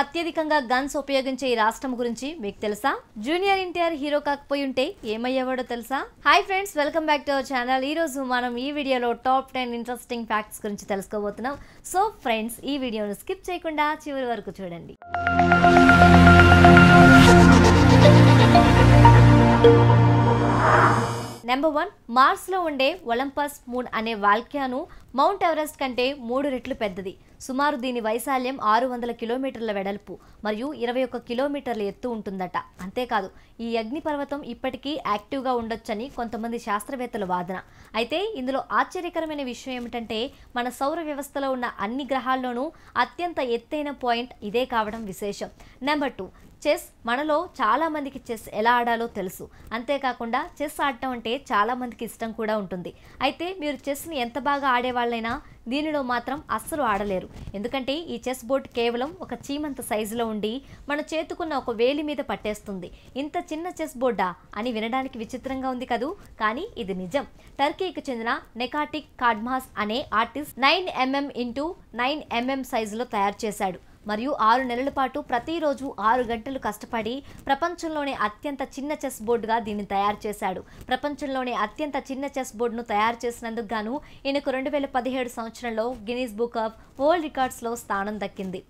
అత్యధికంగా గన్స్ ఉపయోగించే ఈ రాష్ట్రం గురించి మీకు తెలుసా జూనియర్ ఎన్టీఆర్ హీరో కాకపోయి ఉంటే ఏమయ్యేవాడో తెలుసా hi friends welcome back to our channel ఈ రోజు మనం ఈ వీడియోలో టాప్ టెన్ ఇంట్రెస్టింగ్ ఫ్యాక్ట్స్ గురించి తెలుసుకోబోతున్నాం సో ఫ్రెండ్స్ ఈ వీడియోను స్కిప్ చేయకుండా చివరి వరకు చూడండి నెంబర్ వన్ మార్స్లో ఉండే ఒలింపస్ మూన్ అనే వాల్క్యాను మౌంట్ ఎవరెస్ట్ కంటే మూడు రెట్లు పెద్దది సుమారు దీని వైశాల్యం ఆరు వందల కిలోమీటర్ల వెడల్పు మరియు ఇరవై ఒక్క కిలోమీటర్ల ఎత్తు ఉంటుందట అంతేకాదు ఈ అగ్నిపర్వతం ఇప్పటికీ యాక్టివ్గా ఉండొచ్చని కొంతమంది శాస్త్రవేత్తల వాదన అయితే ఇందులో ఆశ్చర్యకరమైన విషయం ఏమిటంటే మన సౌర వ్యవస్థలో ఉన్న అన్ని గ్రహాల్లోనూ అత్యంత ఎత్తైన పాయింట్ ఇదే కావడం విశేషం నెంబర్ టూ చెస్ మనలో చాలామందికి చెస్ ఎలా ఆడాలో తెలుసు అంతేకాకుండా చెస్ ఆడటం అంటే చాలామందికి ఇష్టం కూడా ఉంటుంది అయితే మీరు చెస్ని ఎంత బాగా ఆడేవారు వాళ్ళైనా దీనిలో మాత్రం అస్సలు ఆడలేరు ఎందుకంటే ఈ చెస్ బోర్డ్ కేవలం ఒక చీమంత సైజులో ఉండి మన చేతుకున్న ఒక వేలి మీద పట్టేస్తుంది ఇంత చిన్న చెస్ బోర్డా అని వినడానికి విచిత్రంగా ఉంది కదూ కానీ ఇది నిజం టర్కీకి చెందిన నెకాటిక్ కాడ్మాస్ అనే artist nine M M into nine M M సైజులో తయారు చేశాడు మరియు ఆరు నెలల పాటు ప్రతిరోజు ఆరు గంటలు కష్టపడి ప్రపంచంలోనే అత్యంత చిన్న చెస్ బోర్డుగా దీన్ని తయారు చేశాడు ప్రపంచంలోనే అత్యంత చిన్న చెస్ బోర్డును తయారు చేసినందుకు గాను ఈయనకు రెండు వేల పదిహేడు సంవత్సరంలో గినీస్ బుక్ ఆఫ్ వరల్డ్ రికార్డ్స్లో స్థానం దక్కింది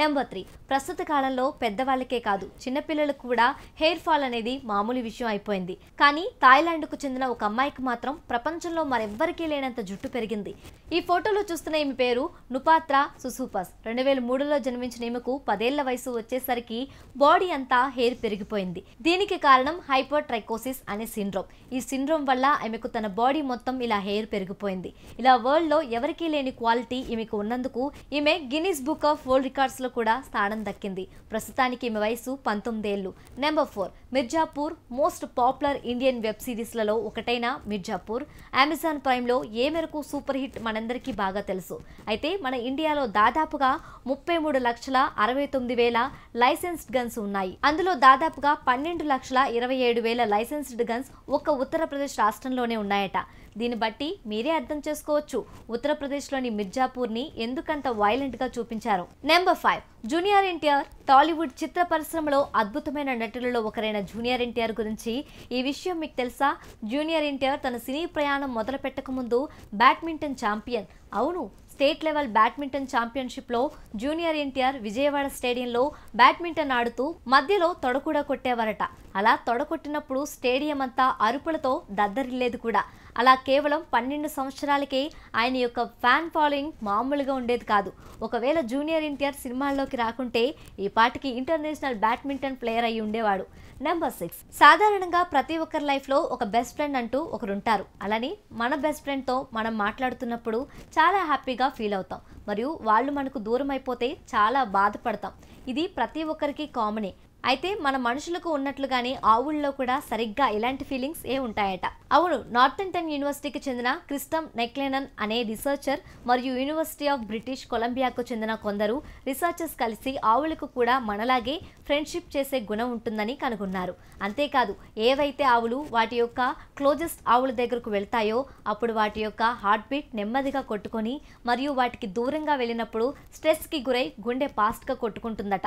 నెంబర్ త్రీ ప్రస్తుత కాలంలో పెద్దవాళ్ళకే కాదు చిన్నపిల్లలకు కూడా హెయిర్ ఫాల్ అనేది మామూలు విషయం అయిపోయింది కానీ థాయిలాండ్కు చెందిన ఒక అమ్మాయికి మాత్రం ప్రపంచంలో మరెవ్వరికీ లేనంత జుట్టు పెరిగింది ఈ ఫోటోలో చూస్తున్న ఈమె పేరు నుపాత్ర సుసూపస్ రెండు వేల మూడులో జన్మించిన ఈమెకు పదేళ్ల వయసు వచ్చేసరికి బాడీ అంతా హెయిర్ పెరిగిపోయింది దీనికి కారణం హైపర్ ట్రైకోసిస్ అనే సిండ్రోమ్ ఈ సిండ్రోమ్ వల్ల ఆమెకు తన బాడీ మొత్తం ఇలా హెయిర్ పెరిగిపోయింది ఇలా వరల్డ్లో ఎవరికీ లేని క్వాలిటీ ఈమెకు ఉన్నందుకు ఈమె గిన్నీస్ బుక్ ఆఫ్ వరల్డ్ రికార్డ్స్లో లో కూడా స్థానం దక్కింది ప్రస్తుతానికి ఈమె వయసు పంతొమ్మిదేళ్లు number four Mirzapur most popular Indian web సిరీస్లలో ఒకటైన మిర్జాపూర్ అమెజాన్ ప్రైమ్లో ఏ మేరకు సూపర్ హిట్ మనందరికీ బాగా తెలుసు అయితే మన ఇండియాలో దాదాపుగా ముప్పై మూడు లక్షల అరవై తొమ్మిది వేల లైసెన్స్డ్ గన్స్ ఉన్నాయి అందులో దాదాపుగా పన్నెండు లక్షల ఇరవై ఏడు వేల లైసెన్స్డ్ గన్స్ ఒక్క ఉత్తరప్రదేశ్ రాష్ట్రంలోనే ఉన్నాయట దీన్ని బట్టి మీరే అర్థం చేసుకోవచ్చు ఉత్తరప్రదేశ్లోని మిర్జాపూర్ని ఎందుకంత వైలెంట్గా చూపించారు number five junior NTR Tollywood చిత్ర పరిశ్రమలో అద్భుతమైన నటులలో ఒకరైన జూనియర్ ఎన్టీఆర్ గురించి ఈ విషయం మీకు తెలుసా జూనియర్ ఎన్టీఆర్ తన సినీ ప్రయాణం మొదలు పెట్టకముందు బ్యాడ్మింటన్ ఛాంపియన్ అవును స్టేట్ లెవెల్ బ్యాడ్మింటన్ ఛాంపియన్షిప్లో జూనియర్ ఎన్టీఆర్ విజయవాడ స్టేడియంలో బ్యాడ్మింటన్ ఆడుతూ మధ్యలో తొడకూడ కొట్టేవారట అలా తొడకొట్టినప్పుడు స్టేడియం అంతా అరుపులతో దద్దరిల్లేదు కూడా అలా కేవలం పన్నెండు సంవత్సరాలకే ఆయన యొక్క ఫ్యాన్ ఫాలోయింగ్ మామూలుగా ఉండేది కాదు ఒకవేళ జూనియర్ ఎన్టీఆర్ సినిమాల్లోకి రాకుంటే ఈ పాటికి ఇంటర్నేషనల్ బ్యాడ్మింటన్ ప్లేయర్ అయి ఉండేవాడు నెంబర్ సిక్స్ సాధారణంగా ప్రతి ఒక్కరి లైఫ్లో ఒక బెస్ట్ ఫ్రెండ్ అంటూ ఒకరుంటారు అలానే మన బెస్ట్ ఫ్రెండ్తో మనం మాట్లాడుతున్నప్పుడు చాలా హ్యాపీగా ఫీల్ అవుతాం మరియు వాళ్ళు మనకు దూరం అయిపోతే చాలా బాధపడతాం ఇది ప్రతి ఒక్కరికి కామనే అయితే మన మనుషులకు ఉన్నట్లుగానే ఆవుల్లో కూడా సరిగ్గా ఇలాంటి ఫీలింగ్స్ ఏ ఉంటాయట అవును నార్థన్టన్ యూనివర్సిటీకి చెందిన క్రిస్టమ్ నెక్లెనన్ అనే రీసెర్చర్ మరియు యూనివర్సిటీ ఆఫ్ బ్రిటిష్ కొలంబియాకు చెందిన కొందరు రీసెర్చర్స్ కలిసి ఆవులకు కూడా మనలాగే ఫ్రెండ్షిప్ చేసే గుణం ఉంటుందని కనుగొన్నారు అంతేకాదు ఏవైతే ఆవులు వాటి యొక్క క్లోజెస్ట్ ఆవుల దగ్గరకు వెళ్తాయో అప్పుడు వాటి యొక్క హార్ట్ బీట్ నెమ్మదిగా కొట్టుకొని మరియు వాటికి దూరంగా వెళ్ళినప్పుడు స్ట్రెస్కి గురై గుండె ఫాస్ట్గా కొట్టుకుంటుందట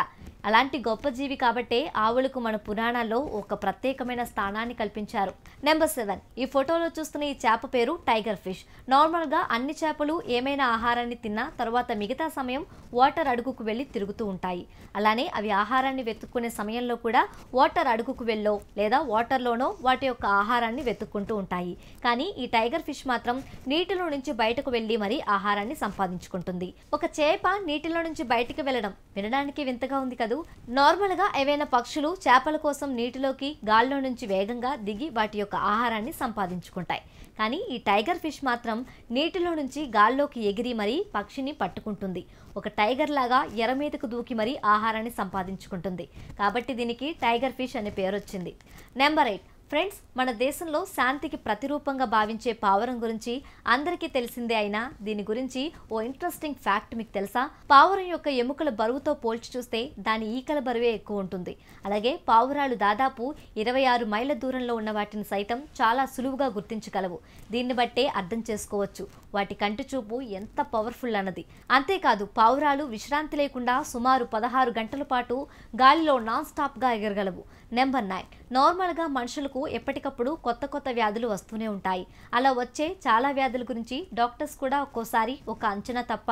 అలాంటి గొప్ప జీవి కాబట్టే ఆవులకు మన పురాణాల్లో ఒక ప్రత్యేకమైన స్థానాన్ని కల్పించారు నెంబర్ సెవెన్ ఈ ఫోటోలో చూస్తున్న ఈ చేప పేరు టైగర్ ఫిష్ నార్మల్గా అన్ని చేపలు ఏమైనా ఆహారాన్ని తిన్నా తర్వాత మిగతా సమయం వాటర్ అడుగుకు వెళ్ళి తిరుగుతూ ఉంటాయి అలానే అవి ఆహారాన్ని వెతుక్కునే సమయంలో కూడా వాటర్ అడుగుకు వెళ్ళో లేదా వాటర్లోనో వాటి యొక్క ఆహారాన్ని వెతుక్కుంటూ ఉంటాయి కానీ ఈ టైగర్ ఫిష్ మాత్రం నీటిలో నుంచి బయటకు వెళ్ళి మరీ ఆహారాన్ని సంపాదించుకుంటుంది ఒక చేప నీటిలో నుంచి బయటకు వెళ్ళడం వినడానికి వింతగా ఉంది కదూ నార్మల్గా ఏవైనా పక్షులు చేపల కోసం నీటిలోకి గాల్లో నుంచి వేగంగా దిగి వాటి యొక్క ఆహారాన్ని సంపాదించుకుంటాయి కానీ ఈ టైగర్ ఫిష్ మాత్రం నీటిలో నుంచి గాల్లోకి ఎగిరి మరీ పక్షిని పట్టుకుంటుంది ఒక టైగర్ లాగా ఎర మీదకు దూకి మరీ ఆహారాన్ని సంపాదించుకుంటుంది కాబట్టి దీనికి టైగర్ ఫిష్ అనే పేరు వచ్చింది నెంబర్ ఎయిట్ ఫ్రెండ్స్ మన దేశంలో శాంతికి ప్రతిరూపంగా భావించే పావురం గురించి అందరికీ తెలిసిందే అయినా దీని గురించి ఓ ఇంట్రెస్టింగ్ ఫ్యాక్ట్ మీకు తెలుసా పావురం యొక్క ఎముకల బరువుతో పోల్చి చూస్తే దాని ఈకల బరువే ఎక్కువ ఉంటుంది అలాగే పావురాలు దాదాపు ఇరవై ఆరు మైళ్ళ దూరంలో ఉన్న వాటిని సైతం చాలా సులువుగా గుర్తించగలవు దీన్ని బట్టే అర్థం చేసుకోవచ్చు వాటి కంటి చూపు ఎంత పవర్ఫుల్ అన్నది అంతేకాదు పావురాలు విశ్రాంతి లేకుండా సుమారు పదహారు గంటల పాటు గాలిలో నాన్ స్టాప్గా ఎగరగలవు నెంబర్ నైన్ నార్మల్గా మనుషులకు ఎప్పటికప్పుడు కొత్త కొత్త వ్యాధులు వస్తూనే ఉంటాయి అలా వచ్చే చాలా వ్యాధుల గురించి డాక్టర్స్ కూడా ఒక్కోసారి ఒక అంచనా తప్ప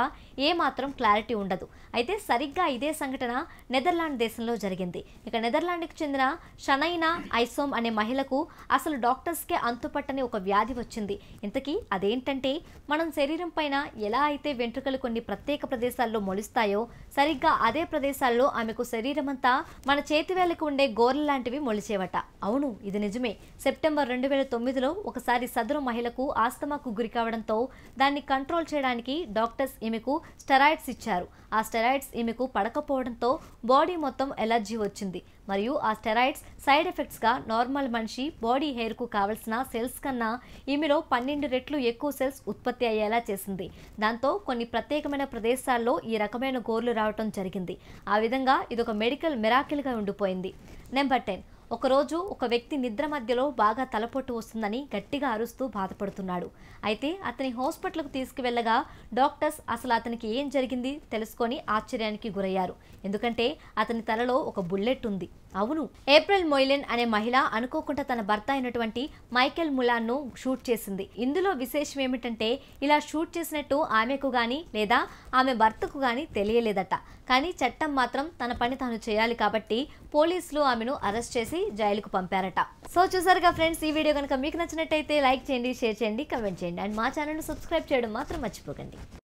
ఏమాత్రం క్లారిటీ ఉండదు అయితే సరిగ్గా ఇదే సంఘటన నెదర్లాండ్ దేశంలో జరిగింది ఇక నెదర్లాండ్కి చెందిన షనైనా ఐసోమ్ అనే మహిళకు అసలు డాక్టర్స్కే అంతుపట్టని ఒక వ్యాధి వచ్చింది ఇంతకీ అదేంటంటే మనం శరీరం పైన ఎలా అయితే వెంట్రుకలు కొన్ని ప్రత్యేక ప్రదేశాల్లో మొలుస్తాయో సరిగ్గా అదే ప్రదేశాల్లో ఆమెకు శరీరమంతా మన చేతివేళ్లకు ఉండే గోర్ల లాంటివి మొలిచేవట అవును ఇది నిజమే సెప్టెంబర్ రెండు వేల తొమ్మిదిలో ఒకసారి సదరు మహిళకు ఆస్తమాకు గురి కావడంతో దాన్ని కంట్రోల్ చేయడానికి డాక్టర్స్ ఈమెకు స్టెరాయిడ్స్ ఇచ్చారు ఆ స్టెరాయిడ్స్ ఈమెకు పడకపోవడంతో బాడీ మొత్తం ఎలర్జీ వచ్చింది మరియు ఆ స్టెరాయిడ్స్ సైడ్ ఎఫెక్ట్స్గా నార్మల్ మనిషి బాడీ హెయిర్కు కావలసిన సెల్స్ కన్నా ఈమెలో పన్నెండు రెట్లు ఎక్కువ సెల్స్ ఉత్పత్తి అయ్యేలా చేసింది దాంతో కొన్ని ప్రత్యేకమైన ప్రదేశాల్లో ఈ రకమైన గోర్లు రావటం జరిగింది ఆ విధంగా ఇదొక మెడికల్ మిరాకిల్గా ఉండిపోయింది నెంబర్ నెంబర్ టెన్ ఒకరోజు ఒక వ్యక్తి నిద్ర మధ్యలో బాగా తలపొట్టు వస్తుందని గట్టిగా అరుస్తూ బాధపడుతున్నాడు అయితే అతని హాస్పిటల్కు తీసుకువెళ్ళగా డాక్టర్స్ అసలు అతనికి ఏం జరిగింది తెలుసుకొని ఆశ్చర్యానికి గురయ్యారు ఎందుకంటే అతని తలలో ఒక బుల్లెట్ ఉంది అవును ఏప్రిల్ మొయిలెన్ అనే మహిళ అనుకోకుండా తన భర్త అయినటువంటి మైకెల్ ములాన్ను షూట్ చేసింది ఇందులో విశేషం ఏమిటంటే ఇలా షూట్ చేసినట్టు ఆమెకు కానీ లేదా ఆమె భర్తకు కానీ తెలియలేదట కానీ చట్టం మాత్రం తన పని తాను చేయాలి కాబట్టి పోలీసులు ఆమెను అరెస్ట్ చేసి జైలుకు పంపారట సో చూసారుగా ఫ్రెండ్స్ ఈ వీడియో కనుక మీకు నచ్చినట్టయితే లైక్ చేయండి షేర్ చేయండి కమెంట్ చేయండి అండ్ మా ఛానల్ను సబ్స్క్రైబ్ చేయడం మాత్రం మర్చిపోకండి